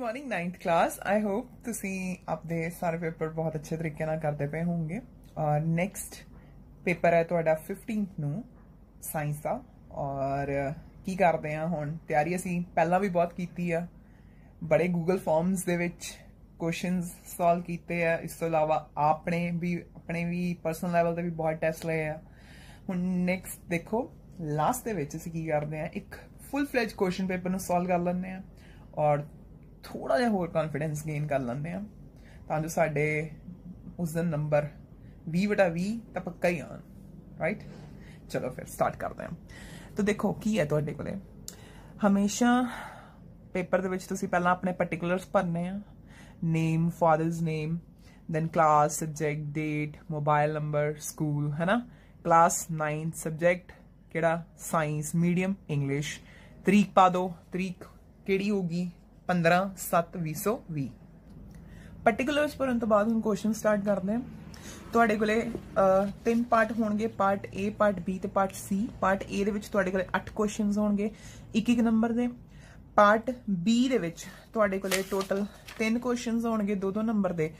Morning 9th class I hope ਤੁਸੀਂ ਆਪਦੇ ਸਾਰੇ ਪੇਪਰ ਬਹੁਤ ਅੱਛੇ ਤਰੀਕੇ ਨਾਲ ਕਰਦੇ ਪਏ ਹੋਵੋਗੇ ਔਰ ਨੈਕਸਟ ਪੇਪਰ ਹੈ ਤੁਹਾਡਾ 15th ਨੂੰ ਸਾਇੰਸ ਦਾ ਔਰ ਕੀ ਕਰਦੇ ਆ ਹੁਣ ਤਿਆਰੀ ਅਸੀਂ ਪਹਿਲਾਂ ਵੀ ਬਹੁਤ ਕੀਤੀ ਆ ਬੜੇ ਗੂਗਲ ਫਾਰਮਸ ਦੇ ਵਿੱਚ ਕੁਐਸਚਨਸ ਸੋਲਵ ਕੀਤੇ ਆ ਇਸ ਤੋਂ ਇਲਾਵਾ ਆਪਣੇ ਵੀ ਆਪਣੇ ਵੀ ਪਰਸਨਲ ਲੈਵਲ ਤੇ ਵੀ ਬਹੁਤ ਟੈਸਟ ਲਏ ਆ ਹੁਣ ਨੈਕਸਟ ਦੇਖੋ ਲਾਸਟ ਦੇ ਵਿੱਚ ਅਸੀਂ ਕੀ ਕਰਦੇ ਆ ਇੱਕ ਫੁੱਲ ਫਲੇਜ ਕੁਐਸਚਨ ਪੇਪਰ ਨੂੰ ਸੋਲਵ ਕਰ ਲੈਂਦੇ ਆ ਔਰ ਥੋੜਾ ਜਿਹਾ ਹੋਰ ਕੌਨਫੀਡੈਂਸ ਗੇਨ ਕਰ ਲੈਂਦੇ ਆ ਤਾਂ ਜੋ ਸਾਡੇ ਉਸ ਦਿਨ ਨੰਬਰ 20/20 ਤਾਂ ਪੱਕਾ ਹੀ ਆਣ ਰਾਈਟ ਚਲੋ ਫਿਰ ਸਟਾਰਟ ਕਰਦੇ ਹਾਂ ਤਾਂ ਦੇਖੋ ਕੀ ਹੈ ਤੁਹਾਡੇ ਕੋਲੇ ਹਮੇਸ਼ਾ ਪੇਪਰ ਦੇ ਵਿੱਚ ਤੁਸੀਂ ਪਹਿਲਾਂ ਆਪਣੇ ਪਾਰਟਿਕੂਲਰਸ ਭਰਨੇ ਆ name father's name then class subject date mobile number school ਹੈਨਾ ਕਲਾਸ 9 ਸਬਜੈਕਟ ਕਿਹੜਾ ਸਾਇੰਸ ਮੀਡੀਅਮ ਇੰਗਲਿਸ਼ ਤਰੀਕ ਪਾ ਦਿਓ ਤਰੀਕ ਕਿਹੜੀ ਹੋਗੀ पंद्रह सत्त भी सौ भी पर्टिकुलर भरन तो बाद हम क्वेश्चन स्टार्ट करते हैं तोड़े को तीन पार्ट हो पार्ट ए पार्ट बी तो पार्ट सी पार्ट ए दे अठ क्वेश्चन हो गए एक एक नंबर के पार्ट बी दे तो टोटल तीन क्वेश्चन हो गए दो दो नंबर के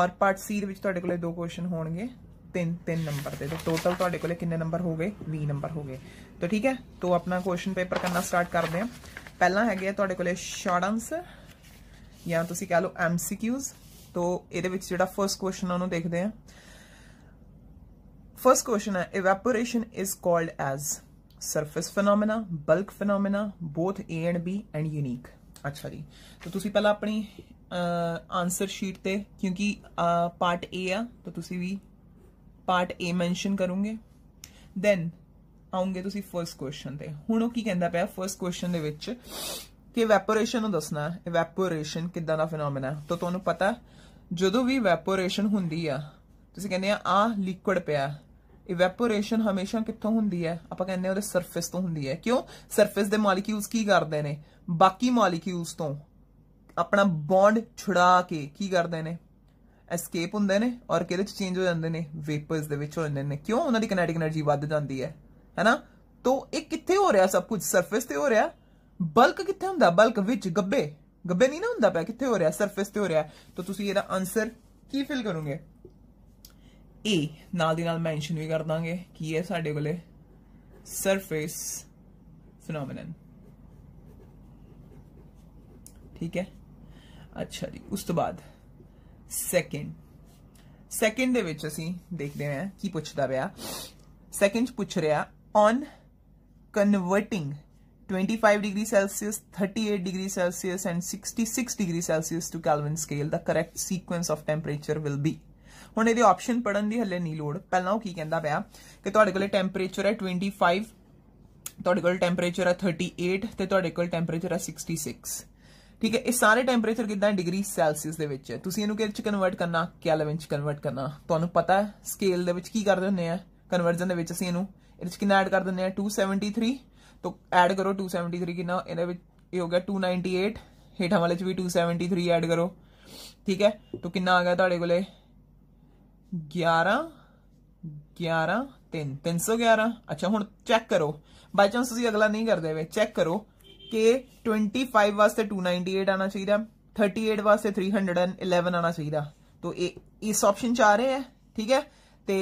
और पार्ट सी दे दो क्वेश्चन हो गए तीन तीन नंबर के तो टोटल तो किन्ने नंबर हो गए वी नंबर हो गए तो ठीक है तो अपना क्वेश्चन पेपर करना स्टार्ट कर दें पहला है थोड़े को शॉर्ट आंसर या तुम कह लो एम सिक्यूज तो ये जो फर्स्ट क्वेश्चन है देखते हैं फर्स्ट क्वेश्चन है evaporation is called as surface phenomena bulk phenomena both A and B and unique अच्छा जी तो तुम पहला अपनी आंसर शीट पर क्योंकि पार्ट ए आ तो भी पार्ट ए मैनशन करूंगे दैन ਆਉਂਗੇ ਤੁਸੀਂ ਫਰਸਟ ਕੁਐਸਚਨ ਤੇ ਹੁਣ ਉਹ ਕੀ ਕਹਿੰਦਾ ਪਿਆ ਫਰਸਟ ਕੁਐਸਚਨ ਦੇ ਵਿੱਚ ਕਿ ਇਵੈਪੋਰੇਸ਼ਨ ਨੂੰ ਦੱਸਣਾ ਇਵੈਪੋਰੇਸ਼ਨ ਕਿੱਦਾਂ ਦਾ ਫੀਨੋਮੈਨਾ ਹੈ ਤਾਂ ਤੁਹਾਨੂੰ ਪਤਾ ਜਦੋਂ ਵੀ ਇਵੈਪੋਰੇਸ਼ਨ ਹੁੰਦੀ ਆ ਤੁਸੀਂ ਕਹਿੰਦੇ ਆ ਆ ਲਿਕੁਇਡ ਪਿਆ ਇਵੈਪੋਰੇਸ਼ਨ ਹਮੇਸ਼ਾ ਕਿੱਥੋਂ ਹੁੰਦੀ ਹੈ ਆਪਾਂ ਕਹਿੰਦੇ ਉਹਦੇ ਸਰਫੇਸ ਤੋਂ ਹੁੰਦੀ ਹੈ ਕਿਉਂ ਸਰਫੇਸ ਦੇ ਮੋਲੀਕਿਊਲਸ ਕੀ ਕਰਦੇ ਨੇ ਬਾਕੀ ਮੋਲੀਕਿਊਲਸ ਤੋਂ ਆਪਣਾ ਬੌਂਡ ਛੁੜਾ ਕੇ ਕੀ ਕਰਦੇ ਨੇ ਐਸਕੇਪ ਹੁੰਦੇ ਨੇ ਔਰ ਕਿਹਦੇ ਚ ਚੇਂਜ ਹੋ ਜਾਂਦੇ ਨੇ ਵੇਪਰਸ ਦੇ ਵਿੱਚ ਹੋ ਜਾਂਦੇ ਨੇ ਕਿਉਂ ਉਹਨਾਂ ਦੀ ਕੈਨੇਟਿਕ એનર્ਜੀ ਵੱਧ ਜਾਂਦੀ ਹੈ है ना तो एक कितने हो रहा सब कुछ सरफेस से हो रहा बल्क कितने होंगे बल्क विच गब्बे गब्बे नहीं ना होंगे पा कि हो रहा सरफेस से हो रहा तो तुम यहाँ आंसर की फिल करोगे ए नाल नाल मैंशन भी कर देंगे की है साढ़े को सरफेस फिनोमिन ठीक है अच्छा जी उस तो बाद सेकेंड सेकेंड दे देखते हैं कि पुछता पाया सैकेंड पुछ रहा on converting 25 degree Celsius, 38 degree Celsius and 66 degree Celsius to Kelvin scale, the correct sequence of temperature will be. ਹੁਣ ਇਹਦੇ ਆਪਸ਼ਨ ਪੜਨ ਦੀ ਹੱਲੇ ਨਹੀਂ ਲੋੜ ਪਹਿਲਾਂ ਉਹ ਕੀ ਕਹਿੰਦਾ ਪਿਆ ਕਿ ਤੁਹਾਡੇ ਕੋਲੇ ਟੈਂਪਰੇਚਰ ਹੈ 25 ਤੁਹਾਡੇ ਕੋਲ ਟੈਂਪਰੇਚਰ ਹੈ 38 ਤੇ ਤੁਹਾਡੇ ਕੋਲ ਟੈਂਪਰੇਚਰ ਹੈ 66 ਠੀਕ ਹੈ ਇਹ ਸਾਰੇ ਟੈਂਪਰੇਚਰ ਕਿਦਾਂ ਡਿਗਰੀ ਸੈਲਸੀਅਸ ਦੇ ਵਿੱਚ ਹੈ ਤੁਸੀਂ ਇਹਨੂੰ ਕਿਹਦੇ ਚ ਕਨਵਰਟ ਕਰਨਾ ਕੈਲਵਿਨ ਚ ਕਨਵਰਟ ਕਰਨਾ ਤੁਹਾਨੂੰ ਪਤਾ ਹੈ ਸਕੇਲ ਦੇ ਵਿੱਚ ਕੀ ਕਰਦੇ ਹੁੰਦੇ ਆ ਕਨਵਰਜਨ ਦੇ ਵਿੱਚ ਅਸੀਂ ਇਹਨੂੰ इस कितना ऐड कर देने हैं 273 तो ऐड करो 273 कितना इन्हें ये हो गया 298 हेठा वाले च भी 273 ऐड करो ठीक है तो कितना आ गया ਤੁਹਾਡੇ ਕੋਲੇ 11 11 3 311 ਅੱਛਾ ਹੁਣ ਚੈੱਕ ਕਰੋ ਬਾਈ ਚਾਂਸ ਤੁਸੀਂ ਅਗਲਾ ਨਹੀਂ ਕਰਦੇ ਵੇ ਚੈੱਕ ਕਰੋ ਕਿ 25 ਵਾਸਤੇ 298 ਆਣਾ ਚਾਹੀਦਾ 38 ਵਾਸਤੇ 311 ਆਣਾ ਚਾਹੀਦਾ तो इस ऑप्शन 'ਚ ਆ ਰਹੇ ਹੈ ਠੀਕ ਹੈ ਤੇ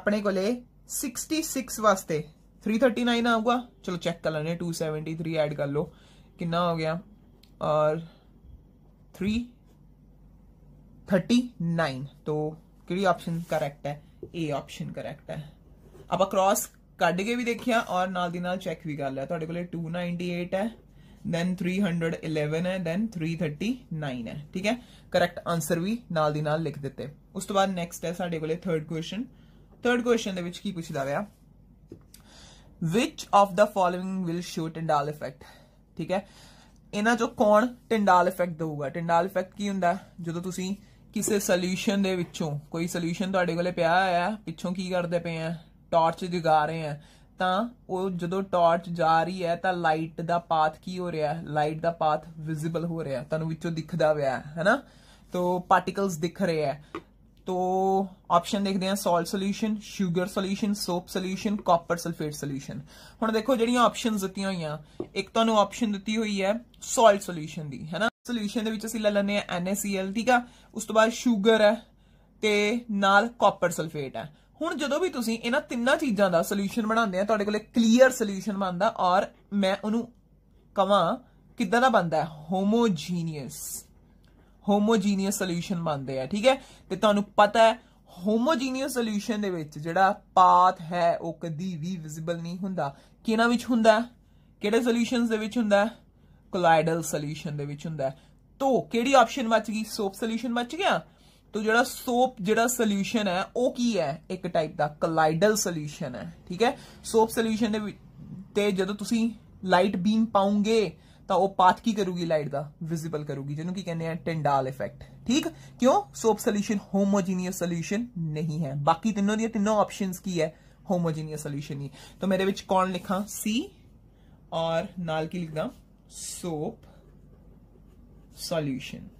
ਆਪਣੇ ਕੋਲੇ 66 वास्ते नाइन आऊगा चलो चेक कर लेने थ्री एड कर लो कि हो गया और थ्री थर्टी नाइन तो कि ऑप्शन करेक्ट है ए ऑप्शन करेक्ट है अब क्रॉस कड के भी देखिए और नाल दी नाल चेक भी कर लिया थोड़े को टू नाइनटी एट है दैन थ्री हंड्रड इलेवन है दैन थ्री थर्टी नाइन है ठीक है करैक्ट आंसर भी नाल दी नाल लिख दते उस तो बाद नेक्स्ट है साढ़े को थर्ड क्वेश्चन ਥਰਡ ਕੁਐਸਚਨ ਦੇ ਵਿੱਚ ਕੀ ਪੁੱਛਦਾ ਹੋਇਆ which of the following will show Tyndall effect ਠੀਕ ਹੈ ਇਹਨਾਂ ਚੋਂ ਕੌਣ ਟਿੰਡਾਲ ਇਫੈਕਟ ਦਊਗਾ ਟਿੰਡਾਲ ਇਫੈਕਟ ਕੀ ਹੁੰਦਾ ਜਦੋਂ ਤੁਸੀਂ ਕਿਸੇ ਸੋਲੂਸ਼ਨ ਦੇ ਵਿੱਚੋਂ ਕੋਈ ਸੋਲੂਸ਼ਨ ਤੁਹਾਡੇ ਕੋਲੇ ਪਿਆ ਆਇਆ ਪਿੱਛੋਂ ਕੀ ਕਰਦੇ ਪਏ ਆ ਟਾਰਚ ਜਗਾ ਰਹੇ ਆ ਤਾਂ ਉਹ ਜਦੋਂ ਟਾਰਚ ਜਾ ਰਹੀ ਹੈ ਤਾਂ ਲਾਈਟ ਦਾ ਪਾਥ ਕੀ ਹੋ ਰਿਹਾ ਹੈ ਲਾਈਟ ਦਾ ਪਾਥ ਵਿਜ਼ੀਬਲ ਹੋ ਰਿਹਾ ਤੁਹਾਨੂੰ ਵਿੱਚੋਂ ਦਿਖਦਾ ਹੋਇਆ ਹੈ ਹੈਨਾ ਤੋਂ ਪਾਰਟਿਕਲਸ ਦਿਖ ਰਹੇ ਆ तो ऑप्शन देखते हैं salt solution sugar solution soap solution copper sulphate solution हम देखो जो ऑप्शन दती हुई हैं एक तो ऑप्शन दिखी हुई है सोल्ट सोल्यूशन की है ना सोल्यूशन ले लें एन एस सी एल ठीक है उस तो बाद शुगर है तो नाल कॉपर सल्फेट है हूँ जो भी तुम इन्ह तिना चीजा का सोल्यूशन बनाते हैं तो क्लीयर सोल्यूशन बनता और मैं उन्होंने कह कि बनता है होमोजीनियस ਹੋਮੋਜੀਨੀਅਸ ਸੋਲੂਸ਼ਨ ਬਣਦੇ ਆ ਠੀਕ ਹੈ ਤੇ ਤੁਹਾਨੂੰ ਪਤਾ ਹੈ ਹੋਮੋਜੀਨੀਅਸ ਸੋਲੂਸ਼ਨ ਦੇ ਵਿੱਚ ਜਿਹੜਾ ਪਾਥ ਹੈ ਉਹ ਕਦੀ ਵੀ ਵਿਜ਼ੀਬਲ ਨਹੀਂ ਹੁੰਦਾ ਕਿਹਨਾਂ ਵਿੱਚ ਹੁੰਦਾ ਕਿਹੜੇ ਸੋਲੂਸ਼ਨਸ ਦੇ ਵਿੱਚ ਹੁੰਦਾ ਕੋਲਾਈਡਲ ਸੋਲੂਸ਼ਨ ਦੇ ਵਿੱਚ ਹੁੰਦਾ ਤੋ ਕਿਹੜੀ ਆਪਸ਼ਨ ਬਚ ਗਈ ਸੋਪ ਸੋਲੂਸ਼ਨ ਬਚ ਗਿਆ ਤੋ ਜਿਹੜਾ ਸੋਪ ਜਿਹੜਾ ਸੋਲੂਸ਼ਨ ਹੈ ਉਹ ਕੀ ਹੈ ਇੱਕ ਟਾਈਪ ਦਾ ਕੋਲਾਈਡਲ ਸੋਲੂਸ਼ਨ ਹੈ ਠੀਕ ਹੈ ਸੋਪ ਸੋਲੂਸ਼ਨ ਦੇ ਤੇ ਜਦੋਂ ਤੁਸੀਂ ਲਾਈਟ ਬੀਮ ਪਾਉਂਗੇ तो वह पाथ की करूगी लाइट का विजिबल करूगी जिन्होंने की कहने टेंडाल इफेक्ट ठीक क्यों सोप सोल्यूशन होमोजीनियस सोल्यूशन नहीं है बाकी तीनों दिनों ऑप्शन की है होमोजीनियस सोल्यूशन ही तो मेरे विच कौन लिखा सी और नाल की लिखना सोप सोल्यूशन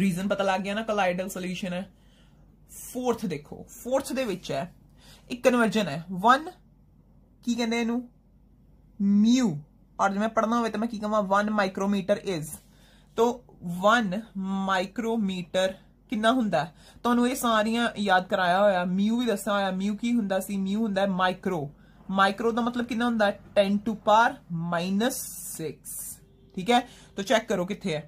रीजन पता लग गया ना कलाइडल सोल्यूशन है फोर्थ देखो फोर्थ दे है, एक कन्वर्जन है वन की कहने म्यू और मैं पढ़ना हो तो मैं की कहूँ वन माइक्रोमीटर इज तो वन माइक्रोमीटर कि ਹੁੰਦਾ ਤੁਹਾਨੂੰ ਇਹ ਸਾਰੀਆਂ ਯਾਦ ਕਰਾਇਆ ਹੋਇਆ ਮਿਊ ਵੀ ਦੱਸਿਆ ਹੋਇਆ ਮਿਊ ਕੀ ਹੁੰਦਾ ਸੀ ਮਿਊ माइक्रो का मतलब कि ten to power minus six ठीक है तो चेक करो कितने है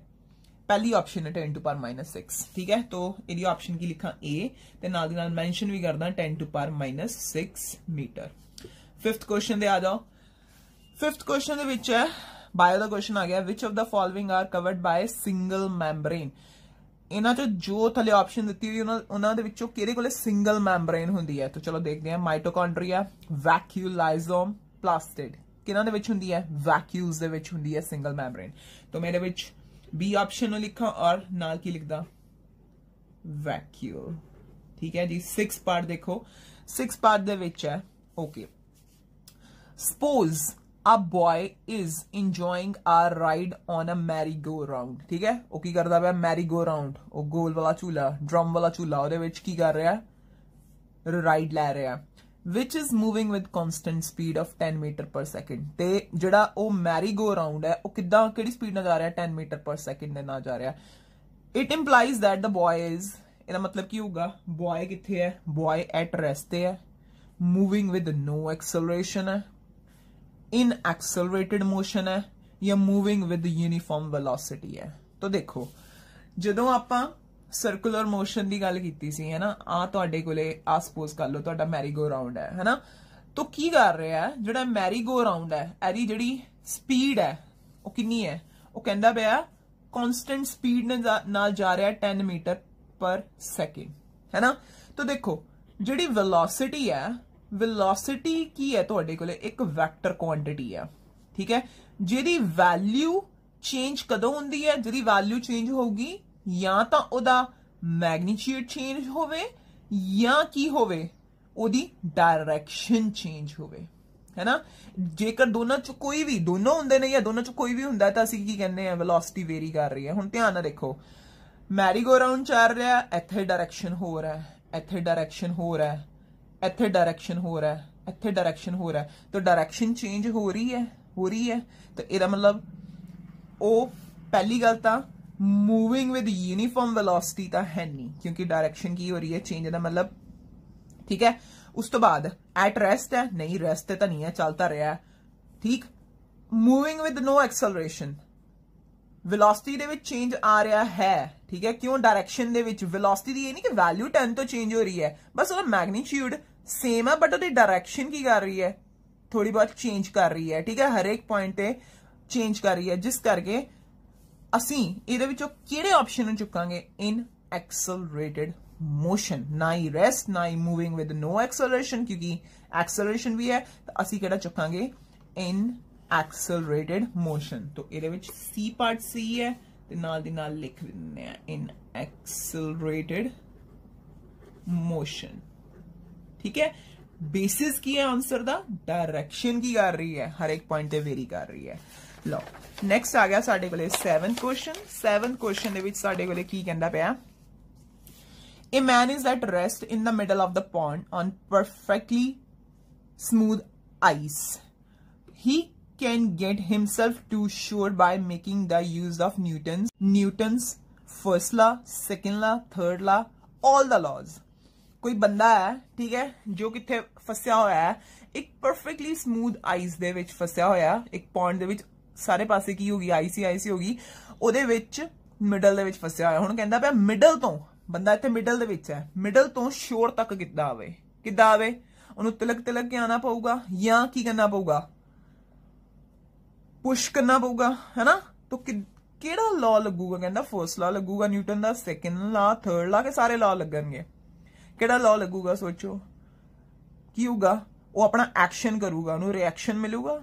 पहली ऑप्शन है ten to power minus six ठीक है तो यदि ऑप्शन की लिखा ए तो मैनशन भी करना ten to power minus six metre fifth question दे आ जाओ फिफ्थ क्वेश्चन है बायो का क्वेश्चन आ गया which of the following are covered by single membrane इन्हों जो थले ऑप्शन दी हुई उन्होंने केड़े को सिंगल मैमब्रेन होंगी है तो चलो देखते हैं माइटोकॉन्ड्रिया वैक्यूलाइजोम प्लास्टिड कि है वैक्यूज होंगी है सिंगल मैमब्रेन तो मैं बी ऑप्शन लिखा और नाल की लिखता वैक्यूल ठीक है जी सिक्स पार्ट देखो सिक्स पार्ट है okay okay. Suppose a boy is enjoying a ride on a merry-go-round ठीक है ਉਹ ਕੀ ਕਰਦਾ ਪਿਆ merry-go-round ਉਹ ਗੋਲ ਵਾਲਾ ਝੂਲਾ ਡਰਮ ਵਾਲਾ ਝੂਲਾ ਉਹਦੇ ਵਿੱਚ ਕੀ ਕਰ ਰਿਹਾ ਹੈ ਰਾਈਡ ਲੈ ਰਿਹਾ which is moving with constant speed of 10 meter per second ਤੇ ਜਿਹੜਾ ਉਹ merry-go-round ਹੈ ਉਹ ਕਿੱਦਾਂ ਕਿਹੜੀ ਸਪੀਡ ਨਾਲ ਜਾ ਰਿਹਾ 10 meter per second ਦੇ ਨਾਲ ਜਾ ਰਿਹਾ it implies that the boy is ਇਹਦਾ ਮਤਲਬ ਕੀ ਹੋਊਗਾ ਬॉय ਕਿੱਥੇ ਹੈ ਬॉय ਐਟ ਰੈਸਟ ਤੇ ਹੈ moving with no acceleration ਹੈ ਇਨ एक्सेलरेटेड ਮੋਸ਼ਨ ਹੈ ਜਾਂ ਮੂਵਿੰਗ ਵਿਦ ਯੂਨੀਫਾਰਮ ਵੈਲੋਸਿਟੀ ਹੈ ਤਾਂ ਦੇਖੋ ਜਦੋਂ ਆਪਾਂ ਸਰਕੂਲਰ ਮੋਸ਼ਨ ਦੀ ਗੱਲ ਕੀਤੀ ਸੀ ਹੈ ਨਾ ਆ ਤੁਹਾਡੇ ਕੋਲੇ ਆ ਸਪੋਜ਼ ਕਰ ਲਓ ਤੁਹਾਡਾ ਮੈਰੀਗੋ ਰਾਉਂਡ ਹੈ ਹੈ ਨਾ ਤਾਂ ਕੀ ਕਰ ਰਿਹਾ ਜਿਹੜਾ ਮੈਰੀਗੋ ਰਾਉਂਡ ਹੈ ਐਰੀ ਜਿਹੜੀ ਸਪੀਡ ਹੈ ਉਹ ਕਿੰਨੀ ਹੈ ਉਹ ਕਹਿੰਦਾ ਪਿਆ ਕਨਸਟੈਂਟ ਸਪੀਡ ਨਾਲ ਜਾ ਰਿਹਾ 10 ਮੀਟਰ ਪਰ ਸੈਕਿੰਡ ਹੈ ਨਾ ਤਾਂ ਦੇਖੋ ਜਿਹੜੀ ਵੈਲੋਸਿਟੀ ਹੈ ਵੈਲੋਸਿਟੀ ਕੀ ਹੈ ਤੁਹਾਡੇ ਕੋਲੇ ਇੱਕ ਵੈਕਟਰ ਕੁਆਂਟੀਟੀ ਹੈ ਠੀਕ ਹੈ ਜਿਹਦੀ ਵੈਲਿਊ ਚੇਂਜ ਕਦੋਂ ਹੁੰਦੀ ਹੈ ਜਿਹਦੀ ਵੈਲਿਊ ਚੇਂਜ ਹੋਊਗੀ ਜਾਂ ਤਾਂ ਉਹਦਾ ਮੈਗਨੀਚਿਊਡ ਚੇਂਜ ਹੋਵੇ ਜਾਂ ਕੀ ਹੋਵੇ ਉਹਦੀ ਡਾਇਰੈਕਸ਼ਨ ਚੇਂਜ ਹੋਵੇ ਹੈਨਾ ਜੇਕਰ ਦੋਨਾਂ ਚ ਕੋਈ ਵੀ ਦੋਨੋਂ ਹੁੰਦੇ ਨੇ ਜਾਂ ਦੋਨਾਂ ਚ ਕੋਈ ਵੀ ਹੁੰਦਾ ਤਾਂ ਅਸੀਂ ਕੀ ਕਹਿੰਦੇ ਆ ਵੈਲੋਸਿਟੀ ਵੇਰੀ ਕਰ ਰਹੀ ਹੈ ਹੁਣ ਧਿਆਨ ਨਾਲ ਦੇਖੋ ਮੈਰੀਗੋ ਰਾਉਂਡ ਚੱਲ ਰਿਹਾ ਇੱਥੇ ਡਾਇਰੈਕਸ਼ਨ ਹੋ ਰਿਹਾ ਇੱਥੇ ਡਾਇਰੈਕਸ਼ਨ ਹੋ ਰਿਹਾ इथे डायरेक्शन हो रहा है इथे डायरेक्शन हो रहा है तो डायरेक्शन चेंज हो रही है हो रही है तो यदा मतलब ओ पहली गल तो मूविंग विद यूनिफॉर्म वेलोसिटी तो है नहीं क्योंकि डायरेक्शन की हो रही है चेंज का मतलब ठीक है उस तो बाद एट रेस्ट है नहीं रेस्ट तो नहीं है चलता रहा है ठीक moving with no acceleration velocity के चेंज आ रहा है ठीक है क्यों डायरेक्शन वेलोसिटी की यानी कि वैल्यू टेन तो चेंज हो रही है बस वो मैग्नीट्यूड सेम है बट डायरेक्शन की कर रही है थोड़ी बहुत चेंज कर रही है ठीक है हर एक पॉइंट से चेंज कर रही है जिस करके असी एचों ऑप्शन चुका इन एक्सलरेटेड मोशन ना ही रेस्ट ना ही मूविंग विद नो एक्सलरेशन क्योंकि एक्सलरेशन भी है तो असी कह चुका इन एक्सलरेटेड मोशन तो ए पार्ट सी है लिख दें इन एक्सलरेटेड मोशन ठीक है बेसिस की है आंसर का डायरेक्शन की कर रही है हर एक पॉइंट वेरी कर रही है लो नेक्स्ट आ गया सावंथ क्वेश्चन सैवंथ क्वेश्चन की कहना पै a man is that rest in the middle of the point on perfectly smooth ice he can get himself too sure by making the use of Newton's Newton's first law, second law, third law, all the laws. ਕੋਈ ਬੰਦਾ ਹੈ ਠੀਕ ਹੈ ਜੋ ਕਿੱਥੇ ਫਸਿਆ ਹੋਇਆ ਹੈ ਇੱਕ ਪਰਫੈਕਟਲੀ ਸਮੂਥ ਆਈਸ ਦੇ ਵਿੱਚ ਫਸਿਆ ਹੋਇਆ ਇੱਕ ਪੌਂਡ ਦੇ ਵਿੱਚ ਸਾਰੇ ਪਾਸੇ ਕੀ ਹੋਗੀ ਆਈਸੀ ਆਈਸੀ ਹੋਗੀ ਉਹਦੇ ਵਿੱਚ ਮਿਡਲ ਦੇ ਵਿੱਚ ਫਸਿਆ ਹੋਇਆ ਹੁਣ ਕਹਿੰਦਾ ਪਿਆ ਮਿਡਲ ਤੋਂ ਬੰਦਾ ਇੱਥੇ ਮਿਡਲ ਦੇ ਵਿੱਚ ਹੈ ਮਿਡਲ ਤੋਂ ਸ਼ੋਰ ਤੱਕ ਕਿੱਦਾਂ ਆਵੇ ਕਿੱਦਾਂ ਆਵੇ ਉਹਨੂੰ ਤਿਲਕ ਤਿਲਕ ਕੇ ਆਣਾ ਪਊਗਾ ਜਾਂ ਕੀ ਕਰਨਾ ਪਊਗਾ ਪੁਸ਼ ਕਰਨਾ ਪਊਗਾ ਹੈਨਾ ਤਾਂ ਕਿਹੜਾ ਲਾਅ ਲੱਗੂਗਾ ਕਹਿੰਦਾ ਫਰਸਟ ਲਾ ਲੱਗੂਗਾ ਨਿਊਟਨ ਦਾ ਸੈਕੰਡ ਲਾਅ ਥਰਡ ਲਾਅ ਕੇ ਸਾਰੇ ਲਾਅ ਲੱਗਣਗੇ ਕਿਹੜਾ ਲਾਅ ਲੱਗੂਗਾ ਸੋਚੋ ਕੀ ਹੋਊਗਾ ਉਹ ਆਪਣਾ ਐਕਸ਼ਨ ਕਰੂਗਾ ਉਹਨੂੰ ਰਿਐਕਸ਼ਨ ਮਿਲੂਗਾ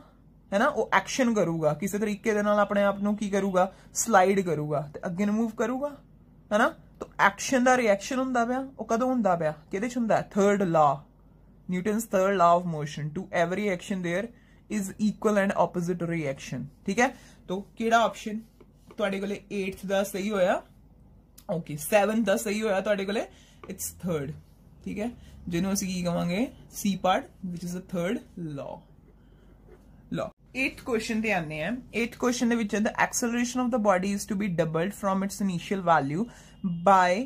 ਹੈਨਾ ਉਹ ਐਕਸ਼ਨ ਕਰੂਗਾ ਕਿਸੇ ਤਰੀਕੇ ਦੇ ਨਾਲ ਆਪਣੇ ਆਪ ਨੂੰ ਕੀ ਕਰੂਗਾ ਸਲਾਈਡ ਕਰੂਗਾ ਤੇ ਅੱਗੇ ਨੂੰ ਮੂਵ ਕਰੂਗਾ ਹੈਨਾ ਤਾਂ ਐਕਸ਼ਨ ਦਾ ਰਿਐਕਸ਼ਨ ਹੁੰਦਾ ਪਿਆ ਉਹ ਕਦੋਂ ਹੁੰਦਾ ਪਿਆ ਕਿਹਦੇ ਚ ਹੁੰਦਾ third law Newton's third law of motion to every action there is equal and opposite reaction ठीक है तो कि ऑप्शन एट्थ का सही होया ओके सैवंथ का सही होया थोड़े को इट्स थर्ड ठीक है जिन्होंने अस की कहोंगे C part which is a third law law eight question से आने हैं एथ क्वेश्चन के the acceleration of the body is to be doubled from its initial value by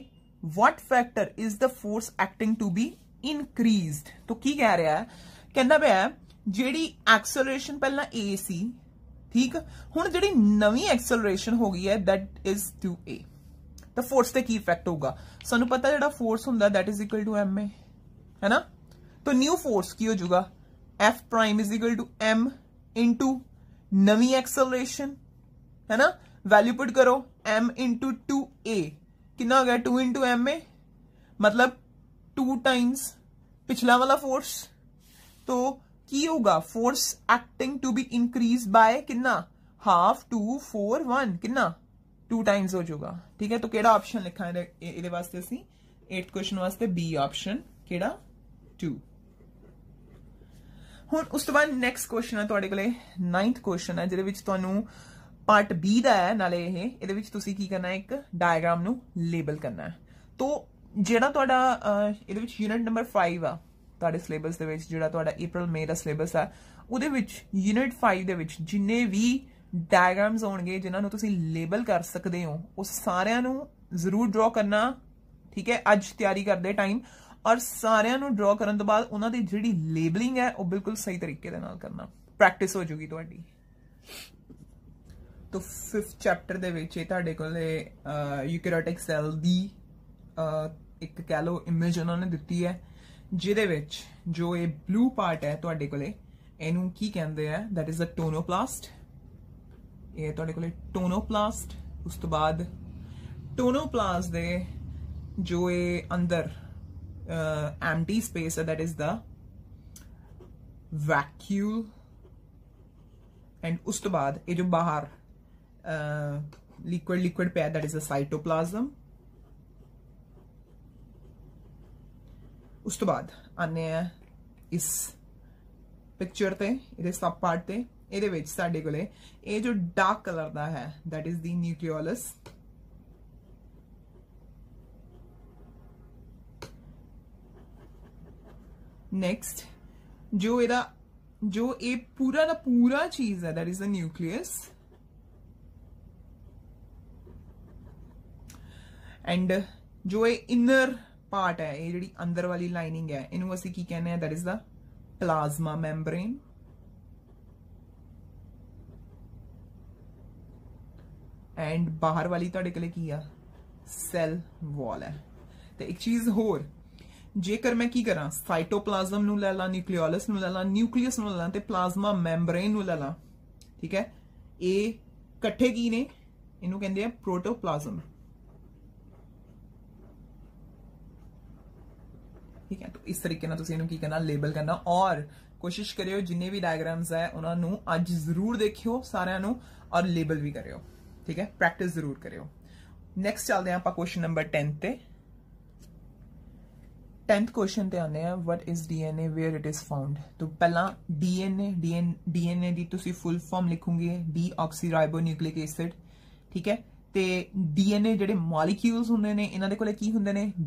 what factor is the force acting to be increase तो की कह रहा है कहना पे जी एक्सलरेशन पहला ए सी ठीक हूँ जी नवी एक्सलरेशन हो गई है दैट इज टू ए तो फोर्स से की इफेक्ट होगा सू पता जो फोर्स होंगे that is equal to M A है ना तो न्यू फोर्स की हो जूगा F prime is equal to M into नवी एक्सलरेशन है ना वैल्यू पुट करो एम इंटू टू ए कि हो गया two into M A मतलब टू टाइम्स पिछला वाला फोर्स तो की होगा force acting to be increase by किन्ना हाफ टू फोर वन किन्ना टू टाइम्स हो जाऊगा ठीक है तो केड़ा ऑप्शन लिखा है वास्ते सी एट क्वेश्चन वास्ते बी ऑप्शन केड़ा टू हूँ उस तो बाद नेक्स्ट क्वेश्चन है थोड़े तो को क्वेश्चन है जिद पार्ट बी का है नाले ये ये की करना एक डायग्राम लेबल करना है तो जोड़ा तो यूनिट नंबर फाइव आ ਤੁਹਾਡੇ ਸਿਲੇਬਸ ਦੇ ਵਿੱਚ ਜਿਹੜਾ ਤੁਹਾਡਾ April May ਦਾ ਸਿਲੇਬਸ ਆ ਉਹਦੇ ਵਿੱਚ ਯੂਨਿਟ 5 ਦੇ ਵਿੱਚ ਜਿੰਨੇ ਵੀ ਡਾਇਗ੍ਰਾਮਸ ਹੋਣਗੇ ਜਿਨ੍ਹਾਂ ਨੂੰ ਤੁਸੀਂ ਲੇਬਲ ਕਰ ਸਕਦੇ ਹੋ ਉਹ ਸਾਰਿਆਂ ਨੂੰ ਜ਼ਰੂਰ ਡਰਾ ਕਰਨਾ ਠੀਕ ਹੈ ਅੱਜ ਤਿਆਰੀ ਕਰਦੇ ਟਾਈਮ ਔਰ ਸਾਰਿਆਂ ਨੂੰ ਡਰਾ ਕਰਨ ਤੋਂ ਬਾਅਦ ਉਹਨਾਂ ਦੀ ਜਿਹੜੀ ਲੇਬਲਿੰਗ ਹੈ ਉਹ ਬਿਲਕੁਲ ਸਹੀ ਤਰੀਕੇ ਦੇ ਨਾਲ ਕਰਨਾ ਪ੍ਰੈਕਟਿਸ ਹੋ ਜੂਗੀ ਤੁਹਾਡੀ ਤੋਂ 5th ਚੈਪਟਰ ਦੇ ਵਿੱਚ ਇਹ ਤੁਹਾਡੇ ਕੋਲੇ ਯੂਕੈਰੋਟਿਕ ਸੈਲ ਦੀ ਇੱਕ ਕੈਲੋ ਲਓ ਇਮੇਜ ਉਹਨਾਂ ਨੇ ਦਿੱਤੀ ਹੈ जिद जो ये ब्लू पार्ट है थोड़े को एनू की कहेंगे है दैट इज अ टोनोप्लास्ट ये को टोनोप्लास्ट उस तो बाद टोनोप्लास्ट दे जो ये अंदर एमटी स्पेस है that is the vacuole and उस तो बाद ये जो बाहर लिक्विड लिक्विड पे है दैट इज अ साइटोप्लाज्म उस तो बाद आने इस पिक्चर से ये सब पार्ट से ये साढ़े को जो डार्क कलर का है that is the nucleolus next जो ए जो ये पूरा ना पूरा चीज है that is the nucleus and जो ये इनर ਪਾਰਟ ਹੈ ਇਹ ਜਿਹੜੀ ਅੰਦਰ ਵਾਲੀ ਲਾਈਨਿੰਗ ਹੈ ਇਹਨੂੰ ਅਸੀਂ ਕੀ ਕਹਿੰਦੇ ਆ that is the plasma membrane and ਬਾਹਰ ਵਾਲੀ ਤੁਹਾਡੇ ਕੋਲੇ ਕੀ ਆ ਸੈਲ ਵਾਲ ਹੈ ਤੇ ਇੱਕ ਚੀਜ਼ ਹੋਰ ਜੇਕਰ ਮੈਂ ਕੀ ਕਰਾਂ ਸਾਈਟੋਪਲਾਜ਼ਮ ਨੂੰ ਲੈ ਲਾਂ ਨਿਊਕਲੀਓਲਸ ਨੂੰ ਲੈ ਲਾਂ ਨਿਊਕਲੀਅਸ ਨੂੰ ਲੈ ਲਾਂ ਤੇ ਪਲਾਜ਼ਮਾ ਮੈਂਬਰੇਨ ਨੂੰ ਲੈ ਲਾਂ ਠੀਕ ਹੈ ਇਹ ਇਕੱਠੇ ਕੀ ਨੇ ਇਹਨੂੰ ਕਹਿੰਦੇ ਆ ਪ੍ਰੋਟੋਪਲਾਜ਼ਮ ठीक है तो इस तरीके की करना लेबल करना और कोशिश करियो जिन्हें भी डायग्राम है उन्होंने अज जरूर देखियो सारे और लेबल भी करो ठीक है प्रैक्टिस जरूर करो नैक्सट चलते हैं आप question number tenth tenth question पर आने what is DNA where it is found तो पहला डीएनए डीएन डीएनए की फुल फॉर्म लिखूंगी डी ऑक्सीराइबो एसिड ठीक है डीएनए जो मॉलीक्यूल होंगे ने इन्होंने को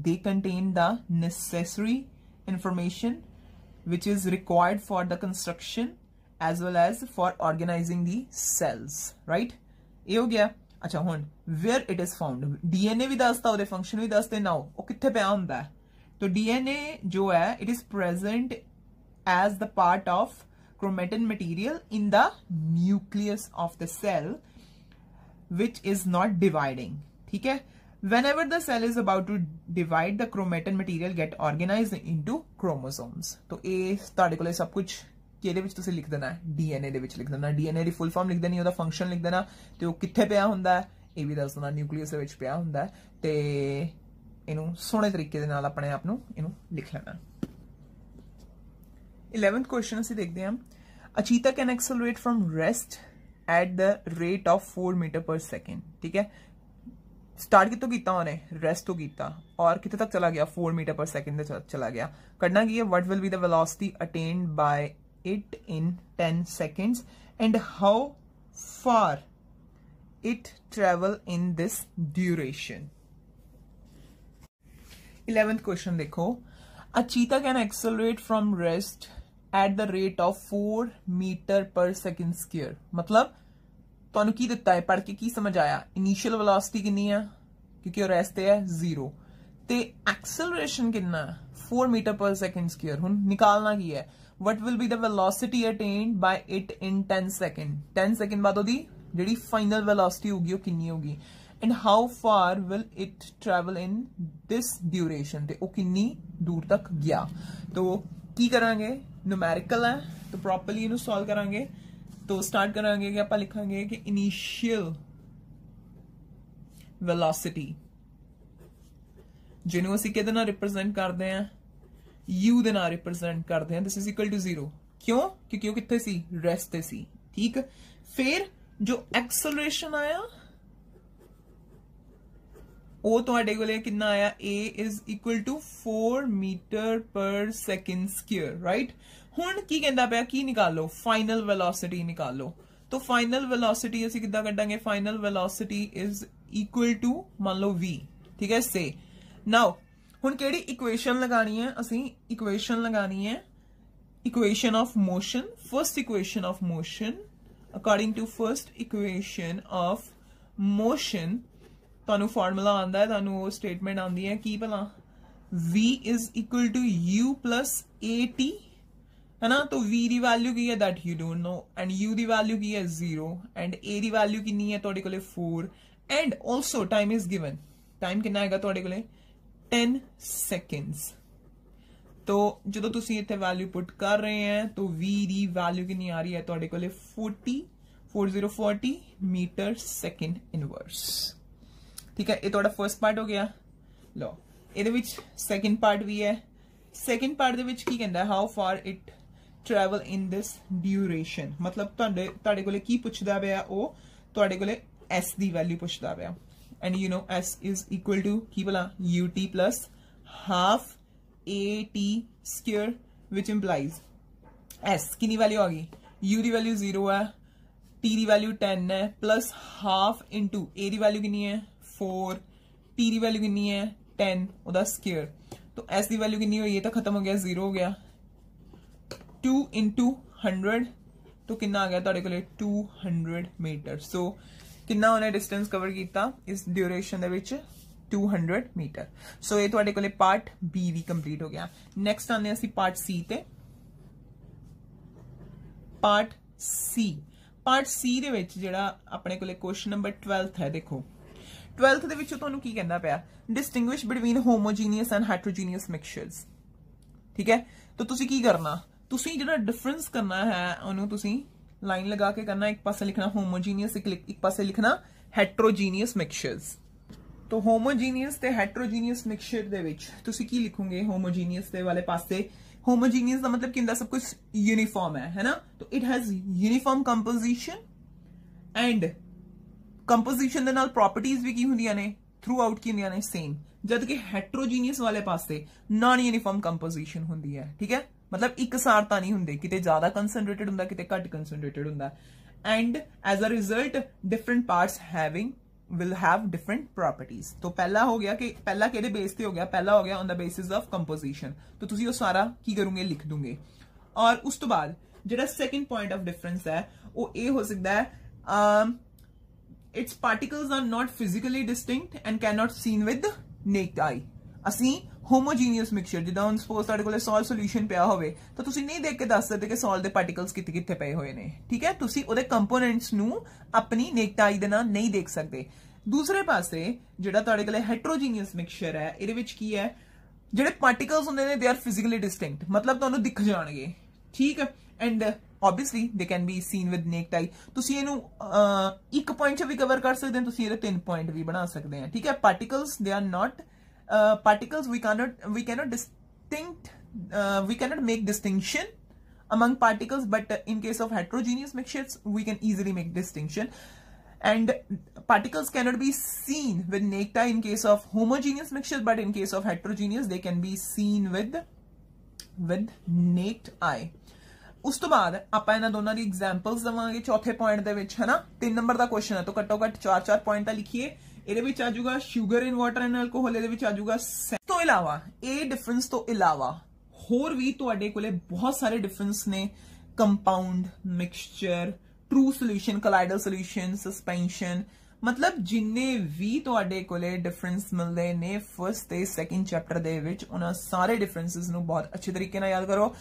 they contain the necessary information which is required for the construction as well as for organising the cells right ए हो गया अच्छा हम where it is found DNA भी दसता और फंक्शन भी दसते ना वो कितने पै हों तो डीएनए जो है it is present as the part of chromatin material in the nucleus of the cell which is not dividing ठीक है whenever the cell is about to divide the chromatin material get organise into chromosomes तो ये ਤੁਹਾਡੇ सब कुछ ਕਿਹਦੇ ਵਿੱਚ ਤੁਸੀਂ ਲਿਖ ਦੇਣਾ ਡੀਐਨਏ ਦੇ ਵਿੱਚ ਲਿਖ ਦੇਣਾ ਡੀਐਨਏ ਦੀ ਫੁੱਲ ਫਾਰਮ ਲਿਖ ਦੇਣੀ ਉਹਦਾ ਫੰਕਸ਼ਨ ਲਿਖ ਦੇਣਾ ਤੇ ਉਹ ਕਿੱਥੇ ਪਿਆ ਹੁੰਦਾ ਹੈ ਇਹ ਵੀ ਦੱਸ ਦੇਣਾ ਨਿਊਕਲੀਅਸ ਦੇ ਵਿੱਚ ਪਿਆ ਹੁੰਦਾ ਹੈ ਤੇ ਇਹਨੂੰ ਸੋਹਣੇ ਤਰੀਕੇ ਦੇ ਨਾਲ ਆਪਣੇ ਆਪ ਨੂੰ ਇਹਨੂੰ ਲਿਖ ਲੈਣਾ 11th ਕੁਐਸਚਨ ਅਸੀਂ ਦੇਖਦੇ ਹਾਂ a cheetah can accelerate from rest at the rate of four metre per second ठीक है स्टार्ट कितो कीता उन्हें रेस्ट तो किया और कितने तक चला गया फोर मीटर पर सेकेंड चला गया करना की है what will be the velocity attained by it in ten seconds and how far it travel in this duration eleventh question देखो a cheetah can accelerate from rest at the rate of four metre पर second square मतलब तुम्हें की दिता है पढ़ के की समझ आया इनिशियल वलॉसिटी कि क्योंकि रेस से है जीरो एक्सलरेशन कि फोर मीटर पर सैकेंड स्केयर हूं निकालना की है what will be velocity attained by it in ten second ten second बाद जी फाइनल वेलोसिटी होगी कि होगी and how far will it travel in this duration कि दूर तक गया तो की करा ਨੁਮੈਰੀਕਲ है तो प्रॉपरली इन सॉल्व करा तो स्टार्ट करा कि आप लिखा कि इनिशियल वेलोसिटी जिन्हों असी कि रिप्रजेंट करते हैं यू के ना रिप्रजेंट करते हैं this is equal to zero क्यों क्योंकि वह कितने सी रेस्ट से ठीक फिर जो एक्सलरेशन आया ओ थोड़े को कि आया A is equal to four metre पर सैकेंड स्क्र राइट हूँ की कहता पाया की निकालो फाइनल वेलोसिटी निकालो तो फाइनल वेलोसिटी असं कि क्डा final velocity is equal to मान लो वी ठीक है से नाओ हूँ किएशन लगानी है असं इक्ुएशन लगानी है equation of motion first equation of motion according to first equation of motion ਤੁਹਾਨੂੰ ਫਾਰਮੂਲਾ ਆਂਦਾ ਹੈ ਤੁਹਾਨੂੰ ਉਹ ਸਟੇਟਮੈਂਟ ਆਂਦੀ ਹੈ ਕੀ ਭਲਾ v is equal to u at है ना तो v ਦੀ ਵੈਲਿਊ ਕੀ ਹੈ that you don't know and u ਦੀ ਵੈਲਿਊ ਕੀ ਹੈ 0 ਐਂਡ a ਦੀ ਵੈਲਿਊ ਕਿੰਨੀ ਹੈ ਤੁਹਾਡੇ ਕੋਲੇ 4 and also time is given time ਕਿੰਨਾ ਹੈਗਾ ਤੁਹਾਡੇ ਕੋਲੇ 10 ਸੈਕਿੰਡਸ ਤੋ ਜਦੋਂ ਤੁਸੀਂ ਇੱਥੇ ਵੈਲਿਊ ਪੁੱਟ ਕਰ ਰਹੇ ਹੋ ਤਾਂ v ਦੀ ਵੈਲਿਊ ਕਿੰਨੀ ਆ ਰਹੀ ਹੈ ਤੁਹਾਡੇ ਕੋਲੇ 40 4040 ਮੀਟਰ ਸੈਕਿੰਡ ਇਨਵਰਸ ठीक है यह फर्स्ट पार्ट हो गया लो ए सैकेंड पार्ट भी है सैकेंड पार्ट के कहना how far it travel in this duration मतलब को पुछता पे वो थोड़े एस की वैल्यू पुछता पे and you know S is equal to की भला U T plus half A T square which implies S कि वैल्यू आ गई यू की वैल्यू जीरो है टी की वैल्यू टेन है plus half into A value कि फोर टी की वैल्यू किन्नी है टेन ओदा स्केयर तो एस की वैल्यू किन्नी हुई ये तो खत्म हो गया जीरो हो गया टू इंटू हंड्रड तो कि आ गया थोड़े को टू हंड्रड मीटर सो कि उन्हें डिस्टेंस कवर किया इस duration two hundred metre so so, ये थोड़े को पार्ट बी भी कंप्लीट हो गया नैक्सट आने असं पार्ट सी ते पार्ट सी पार्ट सी जो अपने कोश्चन नंबर ट्वेल्थ है देखो ट्वेल्थ के कहना पाया distinguish between homogeneous and heterogeneous mixture ठीक है तो तुम की करना जो डिफरेंस करना है लाइन लगा के करना एक पास लिखना होमोजीनियस एक, लिख, एक पास लिखना हैट्रोजीनियस मिक्सचर तो होमोजीनियस हैट्रोजीनियस मिक्सचर की लिखोगे होमोजीनियस वाले पास होमोजीनियस का मतलब क्या सब कुछ यूनिफॉर्म है है ना तो it has uniform composition and composition ਦੇ ਨਾਲ ਪ੍ਰੋਪਰਟੀਆਂ ਵੀ ਕੀ ਹੁੰਦੀਆਂ ਨੇ ਥਰੂ ਆਊਟ ਕੀ ਹੁੰਦੀਆਂ ਨੇ ਸੇਮ ਜਦ ਕਿ ਹੈਟਰੋਜੀਨੀਅਸ ਵਾਲੇ ਪਾਸੇ ਨਾਨ ਯੂਨੀਫਾਰਮ ਕੰਪੋਜੀਸ਼ਨ ਹੁੰਦੀ ਹੈ ਠੀਕ ਹੈ ਮਤਲਬ ਇੱਕਸਾਰਤਾ ਨਹੀਂ ਹੁੰਦੇ ਕਿਤੇ ਜ਼ਿਆਦਾ ਕਨਸੈਂਟ੍ਰੇਟਡ ਹੁੰਦਾ ਕਿਤੇ ਘੱਟ ਕਨਸੈਂਟ੍ਰੇਟਡ ਹੁੰਦਾ and as a result different parts having will have different properties तो पहला हो गया कि पहला केदे बेस पे हो गया पहला हो गया on the basis of composition तो ਤੁਸੀਂ ਉਹ ਸਾਰਾ ਕੀ ਕਰੋਗੇ ਲਿਖ ਦੋਗੇ ਔਰ ਉਸ ਤੋਂ ਬਾਅਦ ਜਿਹੜਾ ਸੈਕੰਡ ਪੁਆਇੰਟ ਆਫ ਡਿਫਰੈਂਸ ਹੈ ਉਹ ਇਹ ਹੋ ਸਕਦਾ ਹੈ its particles are not physically distinct and cannot seen with the naked eye ਅਸੀਂ ਹੋਮੋਜੀਨੀਅਸ ਮਿਕਸਚਰ ਜਿੱਦਾਂ ਹੁਣ ਸਪੋਜ਼ ਤੁਹਾਡੇ ਕੋਲੇ ਸੋਲ ਸੋਲੂਸ਼ਨ ਪਿਆ ਹੋਵੇ ਤਾਂ ਤੁਸੀਂ ਨਹੀਂ ਦੇਖ ਕੇ ਦੱਸ ਸਕਦੇ ਕਿ ਸੋਲ ਦੇ ਪਾਰਟਿਕਲਸ ਕਿੱਥੇ ਕਿੱਥੇ ਪਏ ਹੋਏ ਨੇ ਠੀਕ ਹੈ ਤੁਸੀਂ ਉਹਦੇ ਕੰਪੋਨੈਂਟਸ ਨੂੰ ਆਪਣੀ ਨੇਕਡ ਆਈ ਦੇ ਨਾਲ ਨਹੀਂ ਦੇਖ ਸਕਦੇ ਦੂਸਰੇ ਪਾਸੇ ਜਿਹੜਾ ਤੁਹਾਡੇ ਕੋਲੇ ਹੈਟਰੋਜੀਨੀਅਸ ਮਿਕਸਚਰ ਹੈ ਇਹਦੇ ਵਿੱਚ ਕੀ ਹੈ ਜਿਹੜੇ ਪਾਰਟਿਕਲਸ ਹੁੰਦੇ ਨੇ ਦੇ ਆਰ ਫਿਜ਼ੀਕਲੀ ਡਿਸਟਿੰਕਟ ਮਤਲਬ ਤੁਹਾਨੂੰ ਦਿਖ ਜਾਣਗੇ ਠੀਕ and Obviously, they can be seen with ਨੇਕ ਟਾਈ ਤੁਸੀਂ ਇਹਨੂੰ ਇੱਕ ਪੁਆਇੰਟ 'ਚ we ਕਵਰ ਕਰ ਸਕਦੇ ਹੋ ਤੁਸੀਂ ਇਹਦੇ ਤਿੰਨ ਪੁਆਇੰਟ ਵੀ ਬਣਾ ਸਕਦੇ ਆ ਠੀਕ ਹੈ ਪਾਰਟੀਕਲਸ ਦੇ are among particles but in case of heterogeneous mixtures we can easily make distinction and particles cannot be seen with nectar in case of homogeneous mixtures but in case of heterogeneous they can be seen with with naked eye ਉਸ ਤੋਂ ਬਾਅਦ ਆਪਾਂ ਇਹਨਾਂ ਦੋਨਾਂ ਦੀ examples ਦਵਾਂਗੇ ਚੌਥੇ point ਦੇ ਵਿੱਚ ਹਨਾ 3 ਨੰਬਰ ਦਾ ਕੁਐਸਚਨ ਹੈ ਤਾਂ ਘੱਟੋ ਘੱਟ 4-4 ਪੁਆਇੰਟ ਤਾਂ ਲਿਖੀਏ ਇਹਦੇ ਵਿੱਚ ਆਜੂਗਾ ਜਾਊਗਾ sugar in water and alcohol ਇਹਦੇ ਵਿੱਚ ਆਜੂਗਾ ਜਾਊਗਾ ਤੋਂ ਇਲਾਵਾ ਇਹ ਡਿਫਰੈਂਸ ਤੋਂ ਇਲਾਵਾ ਹੋਰ ਵੀ ਤੁਹਾਡੇ ਕੋਲੇ ਬਹੁਤ ਸਾਰੇ ਡਿਫਰੈਂਸ ਨੇ compound mixture true solution colloidal solution suspension ਮਤਲਬ ਜਿੰਨੇ ਵੀ ਤੁਹਾਡੇ ਕੋਲੇ ਡਿਫਰੈਂਸ ਮਿਲਦੇ ਨੇ ਫਸਟ ਤੇ ਸੈਕਿੰਡ ਚੈਪਟਰ ਦੇ ਵਿੱਚ ਉਹਨਾਂ ਸਾਰੇ ਡਿਫਰੈਂਸਸ ਨੂੰ ਬਹੁਤ ਅੱਛੇ ਤਰੀਕੇ ਨਾਲ ਯਾਦ ਕਰੋ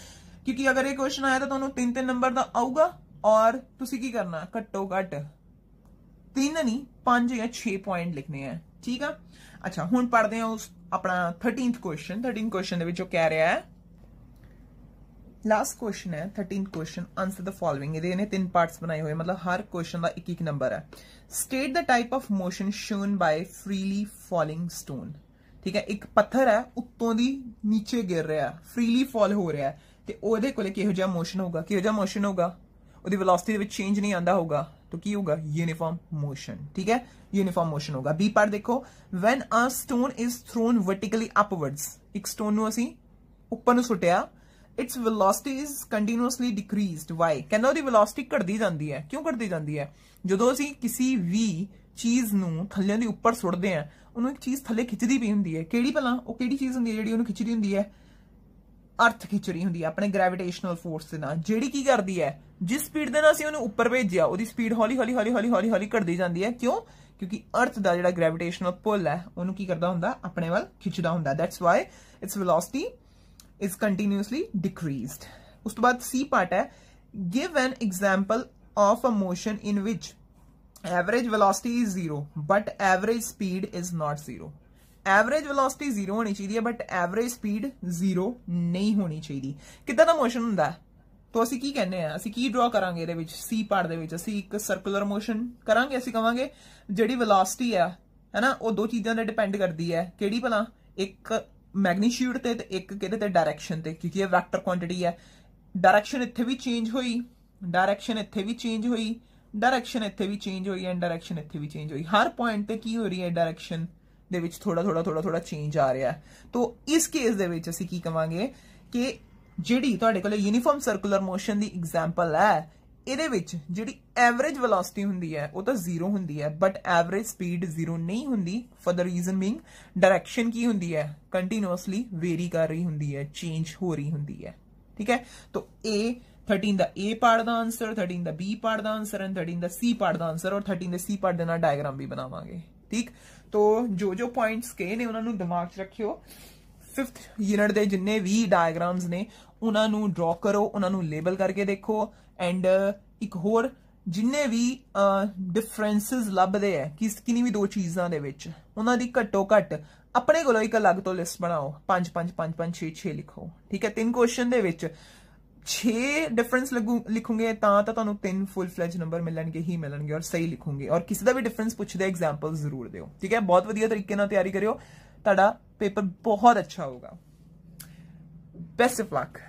क्योंकि अगर यह क्वेश्चन आया तो तुम तीन तीन नंबर का आऊगा और तुम की करना घट्टो घट तीन नहीं पांच या छे पॉइंट लिखने हैं ठीक है अच्छा हूँ पढ़ते हैं उस अपना थर्टीन क्वेश्चन थर्टीन क्वेश्चन कह रहा है लास्ट क्वेश्चन है thirteen question answer the following तीन पार्ट बनाए हुए मतलब हर क्वेश्चन का एक एक नंबर है state the type of motion shown by freely falling stone ठीक है एक पत्थर है उत्तों की नीचे गिर रहा है फ्रीली फॉल हो रहा है तो वो कहोजा मोशन होगा कि मोशन होगा वेलोसिटी चेंज नहीं आता होगा तो की होगा यूनिफॉर्म मोशन ठीक है यूनिफॉर्म मोशन होगा बी पार्ट देखो when a stone is thrown vertically upwards एक स्टोन असी उपर सुटिया its velocity is continuously decrease why क्या वेलोसिटी घटती जाती है क्यों घटती जाती है जो असी किसी भी चीज नल्या उपर सुटते हैं उन्होंने एक चीज थले खिंचती पी होंगी है कि पहला चीज होंगी जी खिंचती होंगी है ਅਰਥ ਖਿੱਚ ਰਹੀ ਹੁੰਦੀ ਹੈ ਆਪਣੇ ਗ੍ਰੈਵਿਟੇਸ਼ਨਲ ਫੋਰਸ ਦੇ ਨਾਲ ਜਿਹੜੀ ਕੀ ਕਰਦੀ ਹੈ ਜਿਸ ਸਪੀਡ ਦੇ ਨਾਲ ਅਸੀਂ ਉਹਨੂੰ ਉੱਪਰ ਭੇਜਿਆ ਉਹਦੀ ਸਪੀਡ ਹੌਲੀ ਹੌਲੀ ਹੌਲੀ ਹੌਲੀ ਹੌਲੀ ਹੌਲੀ ਘਟਦੀ ਜਾਂਦੀ ਹੈ ਕਿਉਂ ਕਿਉਂਕਿ ਅਰਥ ਦਾ ਜਿਹੜਾ ਗ੍ਰੈਵਿਟੇਸ਼ਨਲ ਪੁੱਲ ਹੈ ਉਹਨੂੰ ਕੀ ਕਰਦਾ ਹੁੰਦਾ ਆਪਣੇ ਵੱਲ ਖਿੱਚਦਾ ਹੁੰਦਾ that's why its velocity is continuously decreased ਉਸ ਤੋਂ ਬਾਅਦ ਸੀ ਪਾਰਟ ਹੈ give an example of a motion in which average velocity is 0 but average speed is not 0 average velocity zero होनी चाहिए बट एवरेज स्पीड जीरो नहीं होनी चाहिए कि मोशन होंगे तो, तो असं की कहने असं की ड्रॉ करा ये सी पार्ट एक सर्कुलर मोशन करा असं कहे जी वलॉसिटी है है ना वो दो चीजा पर डिपेंड करती है कि भला एक मैगनीच्यूड से एक कि डायरेक्शन से क्योंकि वैक्टर क्वॉंटिटी है डायरेक्शन इतने भी चेंज हुई डायरेक्शन इतने भी चेंज हुई डायरेक्शन इतने भी चेंज हुई एंड डायरेक्शन इतने भी चेंज हुई हर पॉइंट पर की हो रही है डायरेक्शन ਦੇ ਵਿੱਚ ਥੋੜਾ ਥੋੜਾ ਥੋੜਾ ਥੋੜਾ ਚੇਂਜ ਆ ਰਿਹਾ ਤੋਂ ਇਸ ਕੇਸ ਦੇ ਵਿੱਚ ਅਸੀਂ ਕੀ ਕਵਾਂਗੇ ਕਿ ਜਿਹੜੀ ਤੁਹਾਡੇ ਕੋਲ ਯੂਨੀਫਾਰਮ ਸਰਕੂਲਰ ਮੋਸ਼ਨ ਦੀ ਐਗਜ਼ਾਮਪਲ ਹੈ ਇਹਦੇ ਵਿੱਚ ਜਿਹੜੀ ਐਵਰੇਜ ਵੈਲੋਸਿਟੀ ਹੁੰਦੀ ਹੈ ਉਹ ਤਾਂ ਜ਼ੀਰੋ ਹੁੰਦੀ ਹੈ ਬਟ ਐਵਰੇਜ ਸਪੀਡ ਜ਼ੀਰੋ ਨਹੀਂ ਹੁੰਦੀ for the reason being direction ਕੀ ਹੁੰਦੀ ਹੈ ਕੰਟੀਨਿਊਸਲੀ ਵੇਰੀ ਕਰ ਰਹੀ ਹੁੰਦੀ ਹੈ ਚੇਂਜ ਹੋ ਰਹੀ ਹੁੰਦੀ ਹੈ ਠੀਕ ਹੈ ਤਾਂ A 13 ਦਾ A ਪਾਰਟ ਦਾ ਆਨਸਰ 13 ਦਾ B ਪਾਰਟ ਦਾ ਆਨਸਰ ਐਂਡ 13 ਦਾ C ਪਾਰਟ ਦਾ ਆਨਸਰ ਔਰ 13 ਦੇ C ਪਾਰਟ ਦੇ ਨਾਲ ਡਾਇਗਰਾਮ ਵੀ ਬਣਾਵਾਂਗੇ ਠੀਕ ਤੋ ਜੋ ਜੋ ਪੁਆਇੰਟਸ ਕਹੇ ਨੇ ਉਹਨਾਂ ਨੂੰ ਦਿਮਾਗ 'ਚ ਰੱਖਿਓ 5th ਯੂਨਿਟ ਦੇ ਜਿੰਨੇ ਵੀ ਡਾਇਗਰਾਮਸ ਨੇ ਉਹਨਾਂ ਨੂੰ ਡਰਾ ਕਰੋ ਉਹਨਾਂ ਨੂੰ ਲੇਬਲ ਕਰਕੇ ਦੇਖੋ ਐਂਡ ਇੱਕ ਹੋਰ ਜਿੰਨੇ ਵੀ ਡਿਫਰੈਂਸਸ ਲੱਭਦੇ ਆ ਕਿਸ ਕਿਨੀ ਵੀ ਦੋ ਚੀਜ਼ਾਂ ਦੇ ਵਿੱਚ ਉਹਨਾਂ ਦੀ ਘੱਟੋ ਘੱਟ ਆਪਣੇ ਕੋਲੋਂ ਇੱਕ ਅਲੱਗ ਤੋਂ ਲਿਸਟ ਬਣਾਓ 5 5 5 5 6 6 ਲਿਖੋ ਠੀਕ ਹੈ ਤਿੰਨ ਕੁਐਸਚਨ ਦੇ ਵਿੱਚ छे डिफरेंस लगू लिखूंगे तो तीन फुल फ्लैज नंबर मिलने ही मिलने और सही लिखूंगे और किसी का भी डिफरेंस पूछते एग्जाम्पल जरूर दो ठीक है बहुत वीडियो तरीके तैयारी करो ता पेपर बहुत अच्छा होगा बेस्ट ऑफ लक